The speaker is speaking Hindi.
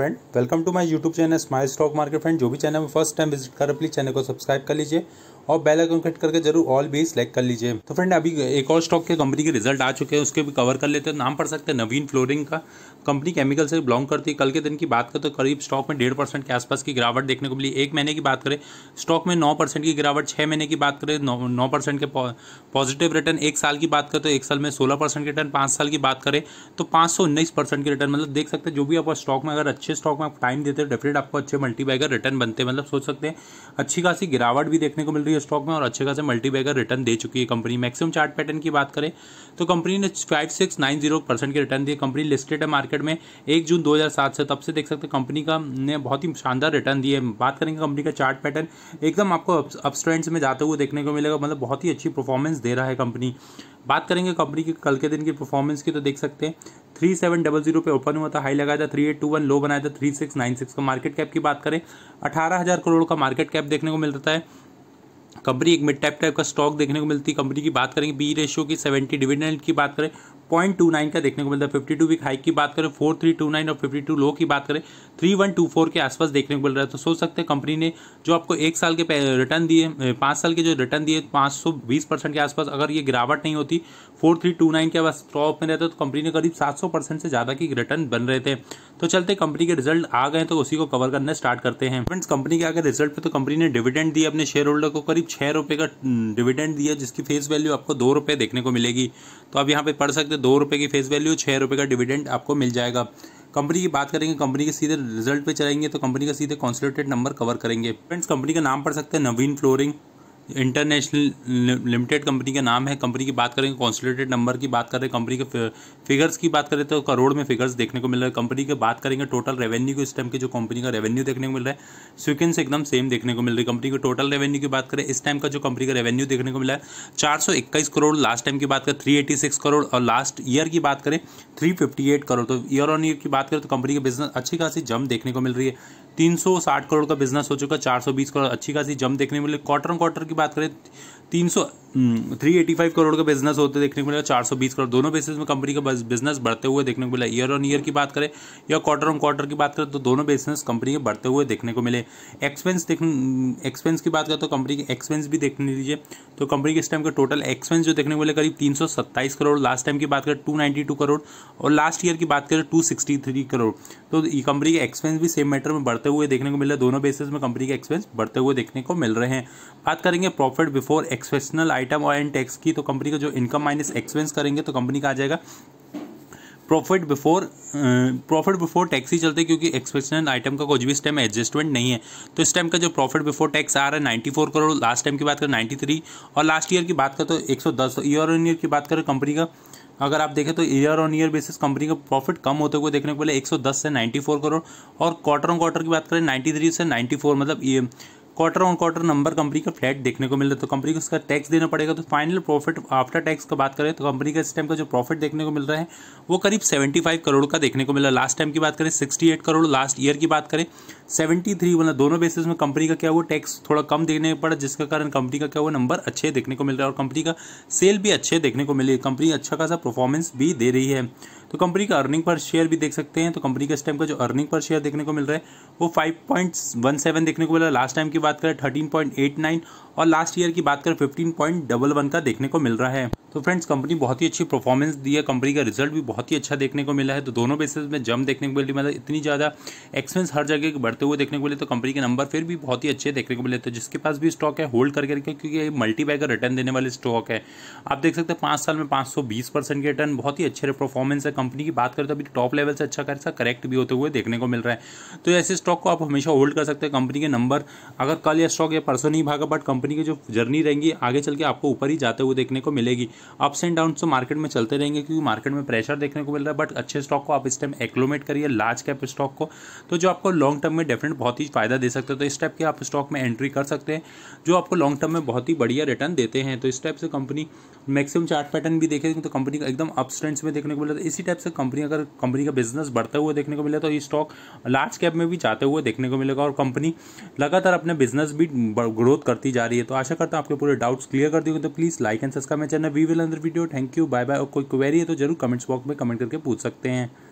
friend welcome to my YouTube channel smile stock market friend जो भी चैनल में फर्स्ट टाइम विजिट कर प्लीज चैनल को सब्सक्राइब कर लीजिए और बेल आइकन क्लिक करके जरूर ऑल भी सिलेक्ट कर लीजिए तो फ्रेंड अभी एक और स्टॉक के कंपनी के रिजल्ट आ चुके हैं उसके भी कवर कर लेते हैं नाम पढ़ सकते हैं नवीन फ्लोरिंग का कंपनी केमिकल से बिलोंग करती है कल के दिन की बात करें तो करीब स्टॉक में डेढ़ परसेंट के आसपास की गिरावट देखने को मिली एक महीने की बात करें स्टॉक में नौ परसेंट की गिरावट छः महीने की बात करें नौ नौ परसेंट के पॉजिटिव रिटर्न एक साल की बात करें तो एक साल में सोलह परसेंट के रिटर्न पाँच साल की बात करें तो पाँच सौ उन्नीस परसेंट के रिटर्न मतलब देख सकते हैं जो भी आप स्टॉक में अगर अच्छे स्टॉक में आप टाइम देते हो डेफिनेट आपको अच्छे मल्टीबाई रिटर्न बनते हैं मतलब सोच सकते हैं अच्छी खासी गिरावट भी देखने को मिल रही है स्टॉक में और अच्छे खासे मल्टी बैगर रिटर्न दे चुकी है कंपनी मैक्सिमम चार्ट पैटर्न की बात करें तो कंपनी ने five six nine zero percent के रिटर्न दिए कंपनी लिस्टेड है मार्केट में एक जून दो हज़ार सात से तब से देख सकते हैं कंपनी का ने बहुत ही शानदार रिटर्न दिए बात करेंगे कंपनी का चार्ट पैटर्न एकदम आपको अपस्ट्रेंड्स में जाते हुए देखने को मिलेगा मतलब बहुत ही अच्छी परफॉर्मेंस दे रहा है कंपनी बात करेंगे कंपनी की कल के दिन की परफॉर्मेंस की तो देख सकते हैं थ्री सेवन डबल जीरो पे ओपन हुआ था हाई लगाया था three eight two one low बनाया था थ्री सिक्स नाइन सिक्स का मार्केट कैप की बात करें अठारह हज़ार करोड़ का मार्केट कैप देखने को मिलता है कंपनी एक मिड टाइप टाइप का स्टॉक देखने को मिलती है कंपनी की बात करेंगे बी रेशियो की सेवेंटी डिविडेंड की बात करें पॉइंट टू नाइन का देखने को मिलता है फिफ्टी टू वीक हाई की बात करें फोर थ्री टू नाइन और फिफ्टी टू लो की बात करें थ्री वन टू फोर के आसपास देखने को मिल रहा है तो सोच सकते हैं कंपनी ने जो आपको एक साल के रिटर्न दिए पाँच साल के जो रिटर्न दिए पाँच सौ बीस परसेंट के आसपास अगर ये गिरावट नहीं होती फोर थ्री टू नाइन के बाद टॉप में रहता तो कंपनी ने करीब सात सौ परसेंट से ज़्यादा की रिटर्न बन रहे थे तो चलते कंपनी के रिजल्ट आ गए तो उसी को कवर करने स्टार्ट करते हैं फ्रेंड्स कंपनी के आगे रिजल्ट पे तो कंपनी ने डिविडेंड दिया अपने शेयर होल्डर को करीब छः रुपये का डिविडेंड दिया जिसकी फेस वैल्यू आपको दो रुपये देखने को मिलेगी तो आप यहाँ पे पढ़ सकते दो रुपये की फेस वैल्यू छः रुपये का डिविडेंड आपको मिल जाएगा कंपनी की बात करेंगे कंपनी के सीधे रिजल्ट पे चलेंगे तो कंपनी का सीधे कॉन्सोलेटेड नंबर कवर करेंगे फ्रेंड्स कंपनी का नाम पढ़ सकते हैं Navin Fluorine International Limited company का नाम है कंपनी की बात करेंगे कॉन्सोलेटेड नंबर की बात करें कंपनी के फिगर्स की बात करें तो करोड़ में फिगर्स देखने को मिल रहा है कंपनी की बात करेंगे टोटल रेवेन्यू को इस टाइम के जो कंपनी का रेवेन्यू देखने को मिल रहा है स्विकेंस एकदम सेम देखने को मिल रही है कंपनी के टोटल रेवेन्यू की बात करें इस टाइम का जो कंपनी का रेवेन्यू देखने को मिला है चार करोड़ लास्ट टाइम की बात करें थ्री करोड़ और लास्ट ईयर की बात करें थ्री करोड़ तो ईयर ऑन ईयर की बात करें तो कंपनी का बिजनेस अच्छी खासी जम देखने को मिल रही है 360 करोड़ का बिजनेस हो चुका 420 करोड़ अच्छी खासी जम देखने मिले मिली क्वार्टर क्वार्टर की बात करें तीन सौ थ्री एटी फाइव करोड़ का बिजनेस होते देखने को मिला चार सौ बीस करोड़ दोनों बेसिस में कंपनी का बिजनेस बढ़ते हुए देखने को मिला ईयर ऑन ईयर की बात करें या क्वार्टर ऑन क्वार्टर की बात करें तो दोनों बिजनेस कंपनी के बढ़ते हुए देखने को मिले एक्सपेंस देखने एक्सपेंस की बात करें तो कंपनी के एक्सपेंस भी देखने लीजिए तो कंपनी के इस टाइम का टोटल एक्सपेंस जो देखने को मिले करीब तीन करोड़ लास्ट टाइम की बात करें टू करोड़ और लास्ट ईयर की बात करें टू करोड़ तो कंपनी के एक्सपेंस भी सेम मैटर में बढ़ते हुए देखने को मिले दोनों बेसिस में कंपनी के एक्सपेंस बढ़ते हुए देखने को मिल रहे हैं बात करेंगे प्रॉफिट बिफोर एक्सपेशनल आइटम और एंड टैक्स की तो कंपनी का जो इनकम माइनस एक्सपेंस करेंगे तो कंपनी का आ जाएगा profit before profit before tax ही चलते क्योंकि एक्सपेंशन आइटम का कुछ भी इस टाइम एडजस्टमेंट नहीं है तो इस टाइम का जो प्रॉफिट बिफोर टैक्स आ रहा है ninety four crore last time की बात करें नाइन्टी थ्री और लास्ट ईयर की बात करें तो एक सौ दस ईयर ऑन ईयर की बात करें कंपनी का अगर आप देखें तो year on year basis company का प्रॉफिट कम होते हुए देखने को मिले 110 से 94 करोड़ और क्वार्टर ऑन क्वार्टर की बात करें 93 से 94 मतलब quarter on quarter number company का फ्लैट देखने को मिल रहा है तो कंपनी को उसका टैक्स देना पड़ेगा तो फाइनल प्रॉफिट आफ्टर टैक्स का बात करें तो कंपनी का इस टाइम का जो प्रॉफिट देखने को मिल रहा है वो करीब 75 करोड़ का देखने को मिला लास्ट टाइम की बात करें 68 करोड़ लास्ट ईयर की बात करें 73 मतलब दोनों बेसिस में कंपनी का क्या हुआ टैक्स थोड़ा कम देखने पड़ा जिसके कारण कंपनी का क्या हुआ नंबर अच्छे देखने को मिल रहा है और कंपनी का सेल भी अच्छे देखने को मिली कंपनी अच्छा खासा परफॉर्मेंस भी दे रही है तो कंपनी का अर्निंग पर शेयर भी देख सकते हैं तो कंपनी का इस टाइम का जो अर्निंग पर शेयर देखने को मिल रहा है वो 5.17 देखने को मिल रहा है लास्ट टाइम की बात करें 13.89 और लास्ट ईयर की बात करें 15.11 का देखने को मिल रहा है तो फ्रेंड्स कंपनी बहुत ही अच्छी परफॉर्मेंस दी है कंपनी का रिजल्ट भी बहुत ही अच्छा देखने को मिला है तो दोनों बेसिस में जम देखने को मिली मतलब इतनी ज़्यादा एक्सपेंस हर जगह बढ़ते हुए देखने को मिले तो कंपनी के नंबर फिर भी बहुत ही अच्छे देखने को मिले तो जिसके पास भी स्टॉक है होल्ड करके रखें क्योंकि ये मल्टी रिटर्न देने वाले स्टॉक है आप देख सकते हैं पाँच साल में पाँच सौ बीस परसेंट के रिटर्न बहुत ही अच्छे परफॉर्मेंस है कंपनी की बात करें तो अभी टॉप लेवल से अच्छा खासा करेक्ट भी होते हुए देखने को मिल रहा है तो ऐसे स्टॉक को आप हमेशा होल्ड कर सकते हैं कंपनी के नंबर अगर कल या स्टॉक या परसों नहीं भागा बट कंपनी की जो जर्नी रहेंगी आगे चल के आपको ऊपर ही जाते हुए देखने को मिलेगी अप्स एंड डाउन तो मार्केट में चलते रहेंगे क्योंकि मार्केट में प्रेशर देखने को मिल रहा है बट अच्छे स्टॉक को आप इस टाइम एक्लोमेट करिए लार्ज कैप स्टॉक को तो जो आपको लॉन्ग टर्म में डेफिनेट बहुत ही फायदा दे सकते हैं तो इस टाइप के आप स्टॉक में एंट्री कर सकते हैं जो आपको लॉन्ग टर्म में बहुत ही बढ़िया रिटर्न देते हैं तो इस टाइप से कंपनी मैक्सिमम चार्ट पैटर्न भी देखेंगे तो कंपनी का एकदम अपस्ट्रेंड्स में देखने को मिल रहा है इसी टाइप से कंपनी अगर कंपनी का बिजनेस बढ़ते हुए देखने को मिले तो ये स्टॉक लार्ज कैप में भी जाते हुए देखने को मिलेगा और कंपनी लगातार अपने बिजनेस भी ग्रोथ करती जा रही है तो आशा करता हूँ आपके पूरे डाउट्स क्लियर कर दिए तो प्लीज़ लाइक एंड सब्सक्राइब मेरे चैनल वी विल अंदर video thank you bye bye और कोई क्वेरी है तो जरूर कमेंट्स बॉक्स में कमेंट करके पूछ सकते हैं